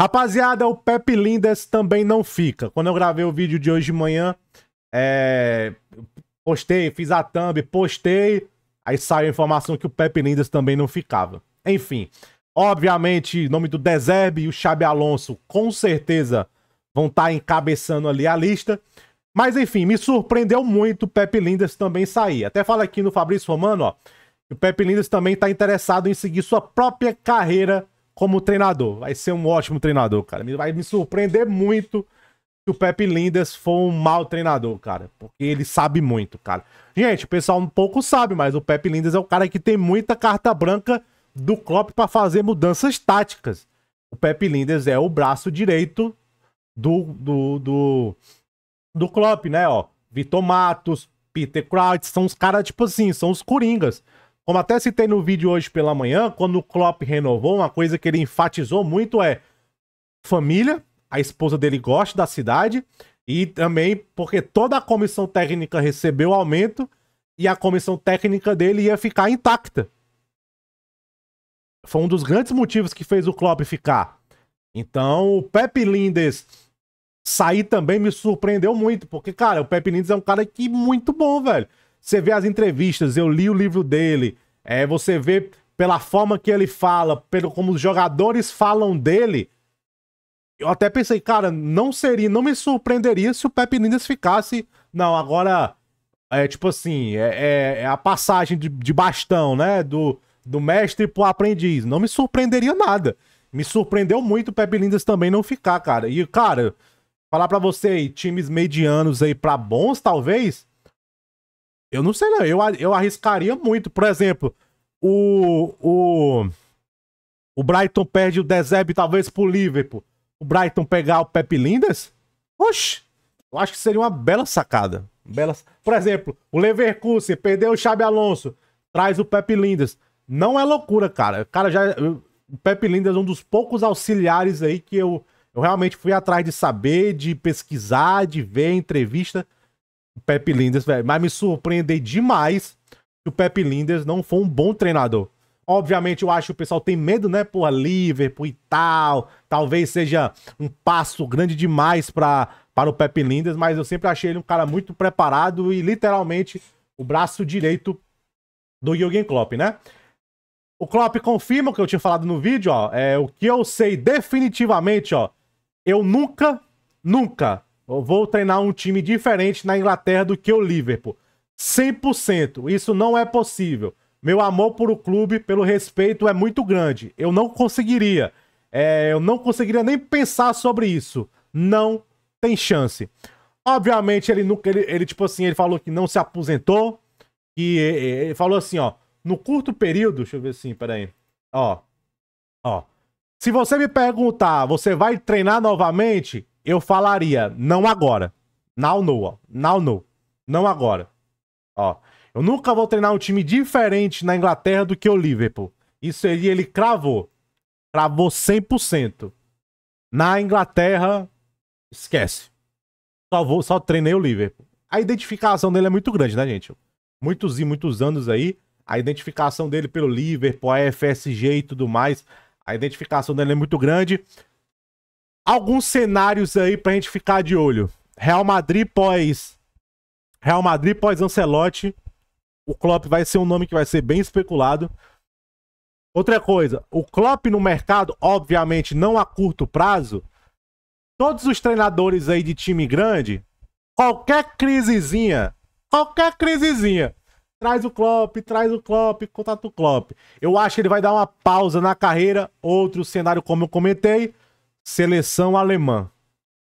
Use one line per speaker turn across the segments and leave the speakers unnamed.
Rapaziada, o Pepe Linders também não fica. Quando eu gravei o vídeo de hoje de manhã, é... postei, fiz a thumb, postei. Aí saiu a informação que o Pepe Linders também não ficava. Enfim, obviamente, nome do Deserbe e o Xabi Alonso com certeza vão estar tá encabeçando ali a lista. Mas enfim, me surpreendeu muito o Pepe Lindas também sair. Até fala aqui no Fabrício Romano, ó, que o Pepe Linders também está interessado em seguir sua própria carreira como treinador. Vai ser um ótimo treinador, cara. Vai me surpreender muito se o Pepe Lindas for um mau treinador, cara. Porque ele sabe muito, cara. Gente, o pessoal um pouco sabe, mas o Pepe Lindas é um cara que tem muita carta branca do Klopp para fazer mudanças táticas. O Pepe Lindas é o braço direito do, do, do, do Klopp, né, ó. Vitor Matos, Peter Crouch, são os caras, tipo assim, são os coringas. Como até citei no vídeo hoje pela manhã, quando o Klopp renovou, uma coisa que ele enfatizou muito é família, a esposa dele gosta da cidade e também porque toda a comissão técnica recebeu aumento e a comissão técnica dele ia ficar intacta. Foi um dos grandes motivos que fez o Klopp ficar. Então, o Pepe Lindes sair também me surpreendeu muito, porque, cara, o Pepe Lindes é um cara que muito bom, velho. Você vê as entrevistas, eu li o livro dele, é, você vê pela forma que ele fala, pelo como os jogadores falam dele. Eu até pensei, cara, não seria, não me surpreenderia se o Pepe Lindas ficasse. Não, agora é tipo assim, é, é, é a passagem de, de bastão, né? Do, do mestre pro aprendiz. Não me surpreenderia nada. Me surpreendeu muito o Pepe Lindas também não ficar, cara. E, cara, falar para você aí, times medianos aí para bons, talvez, eu não sei, não. Eu, eu arriscaria muito. Por exemplo, o, o, o Brighton perde o Dezeb talvez pro Liverpool. O Brighton pegar o Pepe Lindas? Oxe, eu acho que seria uma bela sacada. Bela... Por exemplo, o Leverkusen perdeu o Xabi Alonso, traz o Pepe Lindas. Não é loucura, cara. O cara já. O Pepe Lindas é um dos poucos auxiliares aí que eu, eu realmente fui atrás de saber, de pesquisar, de ver entrevista o Pepe Linders, velho. Mas me surpreendei demais que o Pepe Linders não foi um bom treinador. Obviamente, eu acho que o pessoal tem medo, né? Por Liverpool e tal. Talvez seja um passo grande demais pra, para o Pepe Linders, mas eu sempre achei ele um cara muito preparado e literalmente o braço direito do Jürgen Klopp, né? O Klopp confirma o que eu tinha falado no vídeo, ó. É, o que eu sei definitivamente, ó. Eu nunca, nunca vou treinar um time diferente na Inglaterra do que o Liverpool. 100%. Isso não é possível. Meu amor por o clube, pelo respeito, é muito grande. Eu não conseguiria. É, eu não conseguiria nem pensar sobre isso. Não tem chance. Obviamente, ele nunca. Ele, ele, tipo assim, ele falou que não se aposentou. E ele falou assim, ó. No curto período. Deixa eu ver assim, peraí. Ó. Ó. Se você me perguntar, você vai treinar novamente? eu falaria não agora. Now no, ó. Now no. Não agora. Ó. Eu nunca vou treinar um time diferente na Inglaterra do que o Liverpool. Isso aí ele cravou. Cravou 100%. Na Inglaterra, esquece. Só, vou, só treinei o Liverpool. A identificação dele é muito grande, né, gente? Muitos e muitos anos aí. A identificação dele pelo Liverpool, a FSG e tudo mais. A identificação dele é muito grande alguns cenários aí pra gente ficar de olho. Real Madrid pós Real Madrid pós Ancelotti, o Klopp vai ser um nome que vai ser bem especulado. Outra coisa, o Klopp no mercado, obviamente não a curto prazo, todos os treinadores aí de time grande, qualquer crisezinha, qualquer crisezinha, traz o Klopp, traz o Klopp, contata o Klopp. Eu acho que ele vai dar uma pausa na carreira, outro cenário como eu comentei, seleção alemã.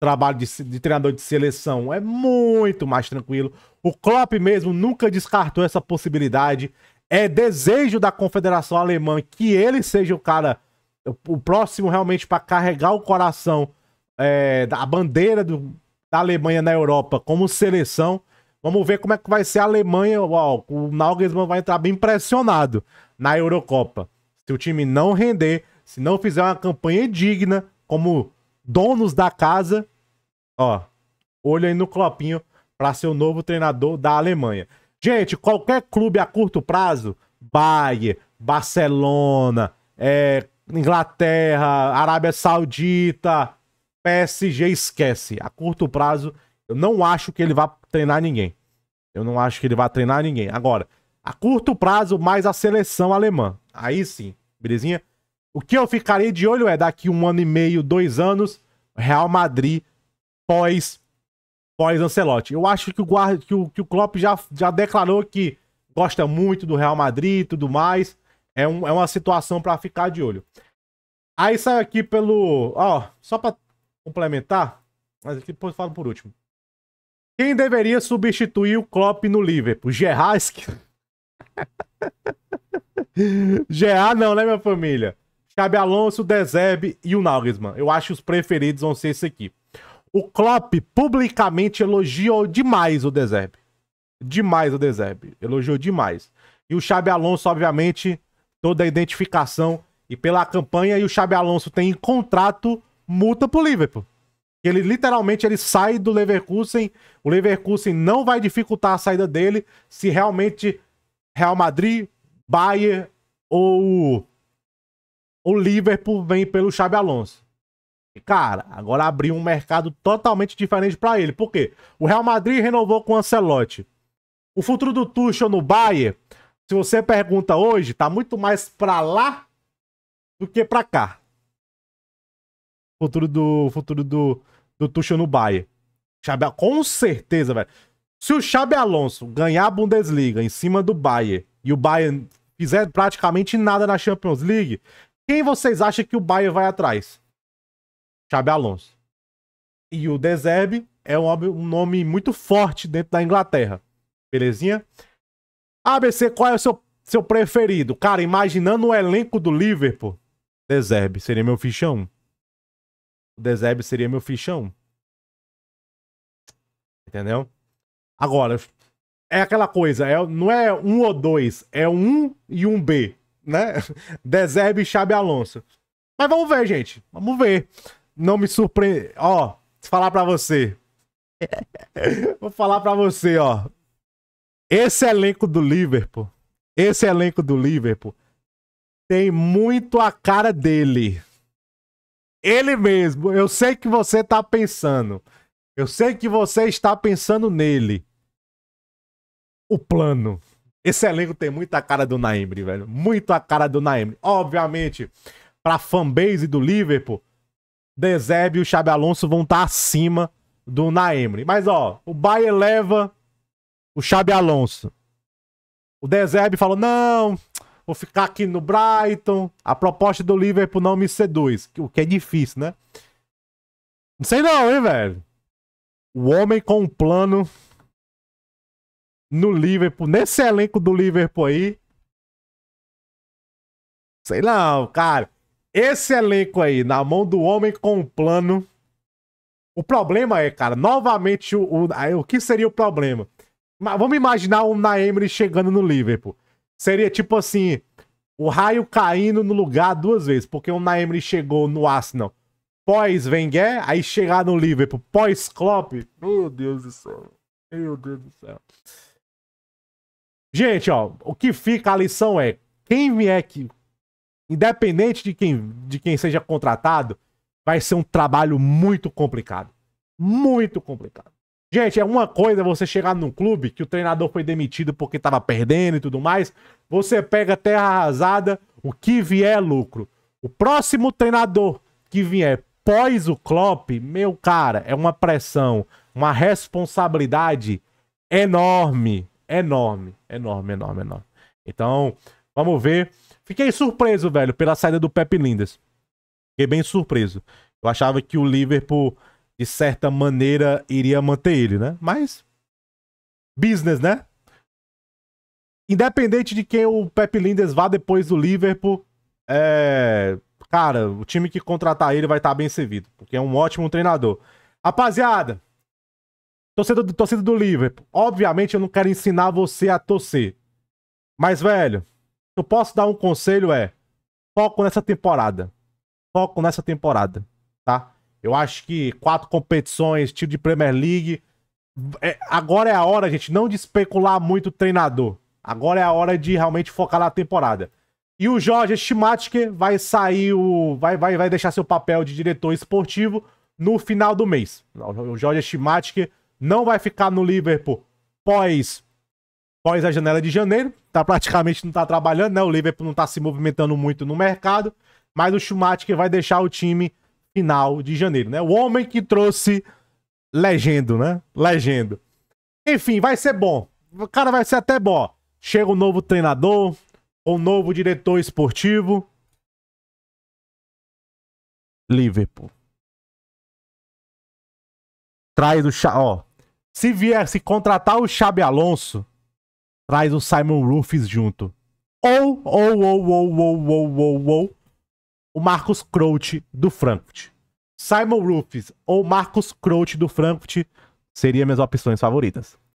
Trabalho de, de treinador de seleção é muito mais tranquilo. O Klopp mesmo nunca descartou essa possibilidade. É desejo da Confederação Alemã que ele seja o cara, o próximo realmente para carregar o coração, é, bandeira do, da Alemanha na Europa como seleção. Vamos ver como é que vai ser a Alemanha. o Nagelsmann vai entrar bem pressionado na Eurocopa. Se o time não render, se não fizer uma campanha digna, como donos da casa, ó, olho aí no Clopinho para ser o novo treinador da Alemanha. Gente, qualquer clube a curto prazo, Bayern, Barcelona, é, Inglaterra, Arábia Saudita, PSG, esquece. A curto prazo, eu não acho que ele vá treinar ninguém. Eu não acho que ele vá treinar ninguém. Agora, a curto prazo, mais a seleção alemã. Aí sim, belezinha? O que eu ficaria de olho é daqui um ano e meio, dois anos, Real Madrid pós pós Ancelotti. Eu acho que o guarda, que o, que o Klopp já, já declarou que gosta muito do Real Madrid e tudo mais. É, um, é uma situação para ficar de olho. Aí sai aqui pelo, ó, só para complementar, mas aqui depois falo por último. Quem deveria substituir o Klopp no Liverpool? Gerrasque? Gerard não, né, minha família? Xabi Alonso, Dezeb e o Nagelsmann. Eu acho que os preferidos vão ser esse aqui. O Klopp publicamente elogiou demais o Dezeb. Demais o Dezeb. Elogiou demais. E o Xabi Alonso, obviamente, toda a identificação e pela campanha. E o Xabi Alonso tem em contrato multa pro Liverpool. Ele literalmente ele sai do Leverkusen. O Leverkusen não vai dificultar a saída dele se realmente Real Madrid, Bayern ou o Liverpool vem pelo Xabi Alonso. E, cara, agora abriu um mercado totalmente diferente para ele. Por quê? O Real Madrid renovou com o Ancelotti. O futuro do Tuchel no Bayern, se você pergunta hoje, tá muito mais para lá do que para cá. Futuro do futuro do do Tuchel no Bayern. Xabi, com certeza, velho. Se o Xabi Alonso ganhar a Bundesliga em cima do Bayern e o Bayern fizer praticamente nada na Champions League, quem vocês acham que o Bayern vai atrás? Xabi Alonso. E o Deserbe é um, um nome muito forte dentro da Inglaterra. Belezinha? ABC, qual é o seu, seu preferido? Cara, imaginando o elenco do Liverpool, Deserbe seria meu fichão. O Deserbe seria meu fichão. Entendeu? Agora, é aquela coisa, é, não é um ou dois, é um e um B né? Deserve e Xabi Alonso. Mas vamos ver, gente. Vamos ver. Não me surpreende. Ó, falar para você. Vou falar para você, ó. Esse elenco do Liverpool, esse elenco do Liverpool tem muito a cara dele. Ele mesmo. Eu sei que você tá pensando. Eu sei que você está pensando nele. O plano. Esse elenco tem muita cara do Naimri, velho. Muita cara do Naimri. Obviamente, pra fanbase do Liverpool, Dezeb e o Xabi Alonso vão estar tá acima do Naimri. Mas, ó, o Bayern leva o Xabi Alonso. O Dezeb falou, não, vou ficar aqui no Brighton. A proposta do Liverpool não me seduz. O que é difícil, né? Não sei não, hein, velho. O homem com um plano no Liverpool, nesse elenco do Liverpool aí. Sei não, cara. Esse elenco aí, na mão do homem com um plano. O problema é, cara, novamente, o, o, o que seria o problema? Mas vamos imaginar o Naemri chegando no Liverpool. Seria tipo assim, o raio caindo no lugar duas vezes, porque o Naemri chegou no Arsenal pós Wenger, aí chegar no Liverpool pós Klopp. Meu Deus do céu. Meu Deus do céu. Gente, ó, o que fica a lição é: quem vier que, independente de quem, de quem seja contratado, vai ser um trabalho muito complicado. Muito complicado. Gente, é uma coisa você chegar num clube que o treinador foi demitido porque estava perdendo e tudo mais. Você pega terra arrasada, o que vier é lucro. O próximo treinador que vier pós o Klopp, meu cara, é uma pressão, uma responsabilidade enorme enorme, enorme, enorme, enorme. Então, vamos ver. Fiquei surpreso, velho, pela saída do Pepe Linders. Fiquei bem surpreso. Eu achava que o Liverpool, de certa maneira, iria manter ele, né? Mas. Business, né? Independente de quem o Pepe Linders vá depois do Liverpool, é... Cara, o time que contratar ele vai estar tá bem servido, porque é um ótimo treinador. Rapaziada, Torcida, torcida do Liverpool. Obviamente eu não quero ensinar você a torcer. Mas, velho, eu posso dar um conselho é foco nessa temporada. Foco nessa temporada, tá? Eu acho que quatro competições, tipo de Premier League. É, agora é a hora, gente, não de especular muito o treinador. Agora é a hora de realmente focar na temporada. E o Jorge Schmidtke vai sair o. Vai, vai, vai deixar seu papel de diretor esportivo no final do mês. O Jorge Schmidtke não vai ficar no Liverpool pós, pós a janela de janeiro. Tá praticamente não tá trabalhando, né? O Liverpool não tá se movimentando muito no mercado, mas o Schumacher vai deixar o time final de janeiro, né? O homem que trouxe legendo, né? Legendo. Enfim, vai ser bom. O cara vai ser até bom. Chega um novo treinador, um novo diretor esportivo. Liverpool. Traz o. Ó. Se vier, se contratar o Xabi Alonso, traz o Simon Rufus junto. Ou, ou, ou, ou, ou, ou, ou, ou, o Marcos Crouch do Frankfurt. Simon Rufus ou Marcos Crouch do Frankfurt seriam minhas opções favoritas.